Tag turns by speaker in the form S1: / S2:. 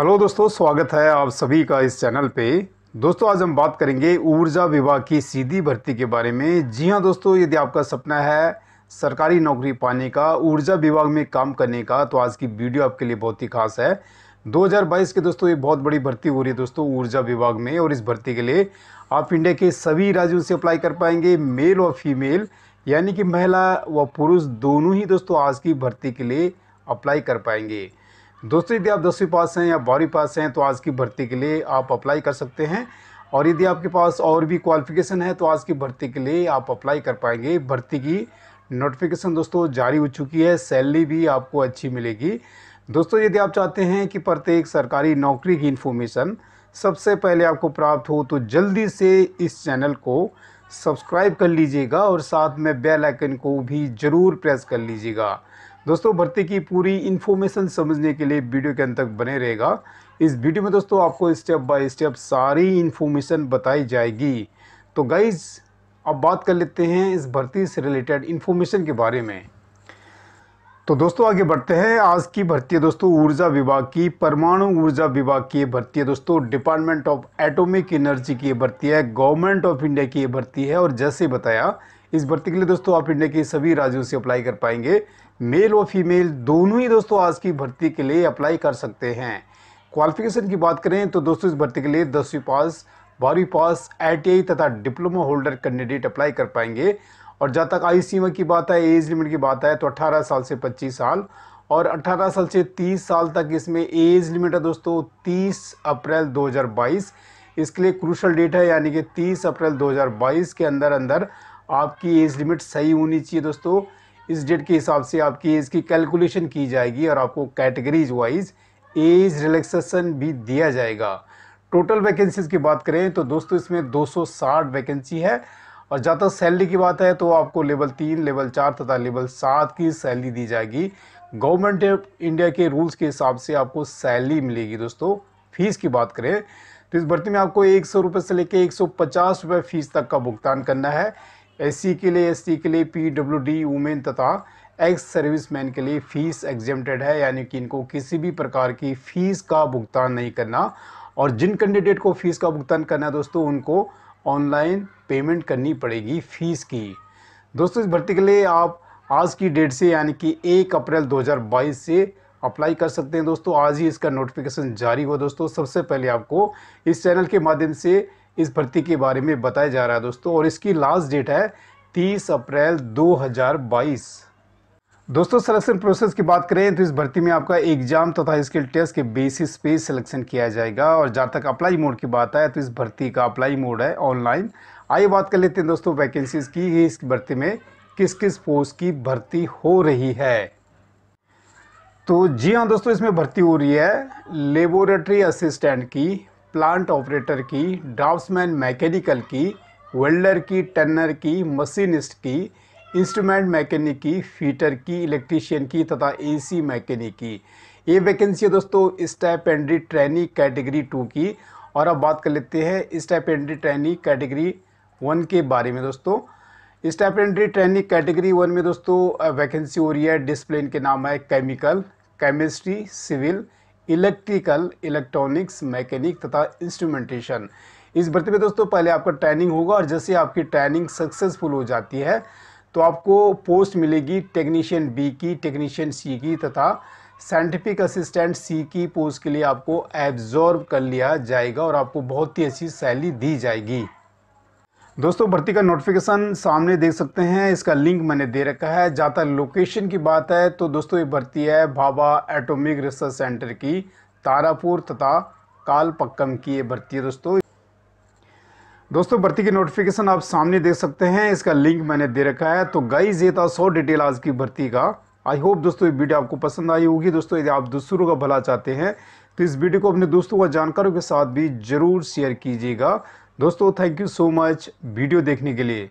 S1: hello दोस्तों स्वागत है आप सभी का इस चैनल पे दोस्तों आज हम बात करेंगे ऊर्जा विभाग की सीधी भर्ती के बारे में जी हां दोस्तों यदि आपका सपना है सरकारी नौकरी पाने का ऊर्जा विभाग में काम करने का तो आज की वीडियो आपके लिए बहुत ही खास है 2022 के दोस्तों ये बहुत बड़ी भर्ती हो रही है दोस्तों ऊर्जा विभाग में और इस भर्ती के लिए आप इंडिया के सभी राज्यों से अप्लाई कर पाएंगे मेल और फीमेल यानी कि महिला व पुरुष दोनों ही दोस्तों आज की भर्ती के लिए अप्लाई कर पाएंगे दोस्तों यदि आप दसवीं पास हैं या बारहवीं पास हैं तो आज की भर्ती के लिए आप अप्लाई कर सकते हैं और यदि आपके पास और भी क्वालिफिकेशन है तो आज की भर्ती के लिए आप अप्लाई कर पाएंगे भर्ती की नोटिफिकेशन दोस्तों जारी हो चुकी है सैलरी भी आपको अच्छी मिलेगी दोस्तों यदि आप चाहते हैं कि प्रत्येक सरकारी नौकरी की इन्फॉर्मेशन सबसे पहले आपको प्राप्त हो तो जल्दी से इस चैनल को सब्सक्राइब कर लीजिएगा और साथ में बेल आइकन को भी ज़रूर प्रेस कर लीजिएगा दोस्तों भर्ती की पूरी इन्फॉर्मेशन समझने के लिए वीडियो के अंत तक बने रहेगा इस वीडियो में दोस्तों आपको स्टेप बाय स्टेप सारी इन्फॉर्मेशन बताई जाएगी तो गाइज अब बात कर लेते हैं इस भर्ती से रिलेटेड इन्फॉर्मेशन के बारे में तो दोस्तों आगे बढ़ते हैं आज की भर्ती है दोस्तों ऊर्जा विभाग की परमाणु ऊर्जा विभाग की भर्ती है दोस्तों डिपार्टमेंट ऑफ एटॉमिक एनर्जी की भर्ती है गवर्नमेंट ऑफ इंडिया की भर्ती है और जैसे बताया इस भर्ती के लिए दोस्तों आप इंडिया के सभी राज्यों से अप्लाई कर पाएंगे मेल और फीमेल दोनों ही दोस्तों आज की भर्ती के लिए अप्लाई कर सकते हैं क्वालिफिकेशन की बात करें तो दोस्तों इस भर्ती के लिए दसवीं पास बारहवीं पास आई तथा डिप्लोमा होल्डर कैंडिडेट अप्लाई कर पाएंगे और जहाँ तक आयु सीमा की बात है एज लिमिट की बात है तो 18 साल से 25 साल और 18 साल से 30 साल तक इसमें एज लिमिट है दोस्तों 30 अप्रैल 2022 इसके लिए क्रूशल डेट है यानी कि 30 अप्रैल 2022 के अंदर अंदर आपकी एज लिमिट सही होनी चाहिए दोस्तों इस डेट के हिसाब से आपकी एज की कैलकुलेशन की जाएगी और आपको कैटेगरीज वाइज एज रिलैक्सेशन भी दिया जाएगा टोटल वैकेंसीज की बात करें तो दोस्तों इसमें 260 वैकेंसी है और जहाँ तक सैलरी की बात है तो आपको लेवल तीन लेवल चार तथा लेवल सात की सैलरी दी जाएगी गवर्नमेंट ऑफ इंडिया के रूल्स के हिसाब से आपको सैलरी मिलेगी दोस्तों फीस की बात करें तो इस भर्ती में आपको एक सौ से लेकर एक सौ पचास फीस तक का भुगतान करना है एस के लिए एस के लिए पी डब्ल्यू डी वुमेन तथा एक्स सर्विसमैन के लिए फ़ीस एग्जेम्प्टेड है यानी कि इनको किसी भी प्रकार की फ़ीस का भुगतान नहीं करना और जिन कैंडिडेट को फ़ीस का भुगतान करना है दोस्तों उनको ऑनलाइन पेमेंट करनी पड़ेगी फ़ीस की दोस्तों इस भर्ती के लिए आप आज की डेट से यानी कि एक अप्रैल दो से अप्लाई कर सकते हैं दोस्तों आज ही इसका नोटिफिकेशन जारी हुआ दोस्तों सबसे पहले आपको इस चैनल के माध्यम से इस भर्ती के बारे में बताया जा रहा है दोस्तों और इसकी लास्ट डेट है 30 अप्रैल 2022 दोस्तों सिलेक्शन प्रोसेस की बात करें तो इस भर्ती में आपका एग्जाम तथा स्किल टेस्ट के बेसिस पे सिलेक्शन किया जाएगा और जहाँ तक अप्लाई मोड की बात है तो इस भर्ती का अप्लाई मोड है ऑनलाइन आइए बात कर लेते हैं दोस्तों वैकेंसीज़ की इस भर्ती में किस किस पोस्ट की भर्ती हो रही है तो जी हाँ दोस्तों इसमें भर्ती हो रही है लेबोरेटरी असिस्टेंट की प्लांट ऑपरेटर की ड्राफ्समैन मैकेनिकल की वेल्डर की टनर की मशीनिस्ट की इंस्ट्रूमेंट मैकेनिक की फीटर की इलेक्ट्रीशियन की तथा एसी मैकेनिक की ये वैकेंसी है दोस्तों stipendiary trainee category two की और अब बात कर लेते हैं stipendiary training category one के बारे में दोस्तों stipendiary training category one में दोस्तों वैकेंसी हो रही है डिस्प्लेन के नाम है chemical chemistry civil electrical electronics mechanic तथा इंस्ट्रूमेंटेशन इस भर्ती में दोस्तों पहले आपका ट्रेनिंग होगा और जैसे आपकी ट्रेनिंग सक्सेसफुल हो जाती है तो आपको पोस्ट मिलेगी टेक्नीशियन बी की टेक्नीशियन सी की तथा साइंटिफिक असिस्टेंट सी की पोस्ट के लिए आपको एब्जॉर्व कर लिया जाएगा और आपको बहुत ही अच्छी सैलरी दी जाएगी दोस्तों भर्ती का नोटिफिकेशन सामने देख सकते हैं इसका लिंक मैंने दे रखा है जहाँ तक लोकेशन की बात है तो दोस्तों ये भर्ती है भाबा एटॉमिक रिसर्च सेंटर की तारापुर तथा कालपक्कम की ये भर्ती है दोस्तों दोस्तों भर्ती की नोटिफिकेशन आप सामने देख सकते हैं इसका लिंक मैंने दे रखा है तो गाइज ये था सौ डिटेल आज की भर्ती का आई होप दोस्तों ये वीडियो आपको पसंद आई होगी दोस्तों यदि आप दूसरों का भला चाहते हैं तो इस वीडियो को अपने दोस्तों व जानकारों के साथ भी ज़रूर शेयर कीजिएगा दोस्तों thank you so much video देखने के लिए